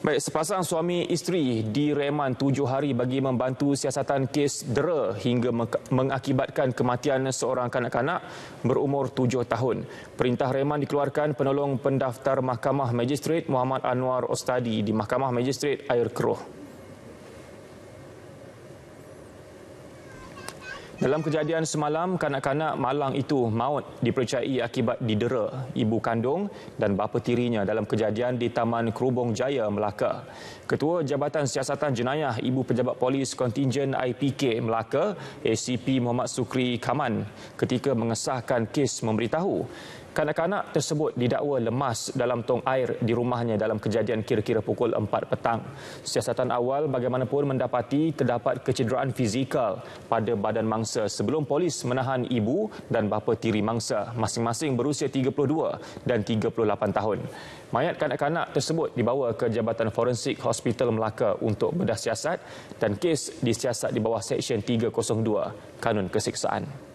Baik, sepasang suami isteri direman tujuh hari bagi membantu siasatan kes dera hingga mengakibatkan kematian seorang kanak-kanak berumur tujuh tahun. Perintah reman dikeluarkan penolong pendaftar Mahkamah Magistrate Muhammad Anwar Ostadi di Mahkamah Magistrate Air Keruh. Dalam kejadian semalam, kanak-kanak malang itu maut dipercayai akibat didera ibu kandung dan bapa tirinya dalam kejadian di Taman Kerubung Jaya, Melaka. Ketua Jabatan Siasatan Jenayah Ibu Pejabat Polis Kontingen IPK Melaka, ACP Muhammad Sukri Kaman ketika mengesahkan kes memberitahu Kanak-kanak tersebut didakwa lemas dalam tong air di rumahnya dalam kejadian kira-kira pukul 4 petang. Siasatan awal bagaimanapun mendapati terdapat kecederaan fizikal pada badan mangsa sebelum polis menahan ibu dan bapa tiri mangsa masing-masing berusia 32 dan 38 tahun. Mayat kanak-kanak tersebut dibawa ke Jabatan Forensik Hospital Melaka untuk bedah siasat dan kes disiasat di bawah Seksyen 302 Kanun Kesiksaan.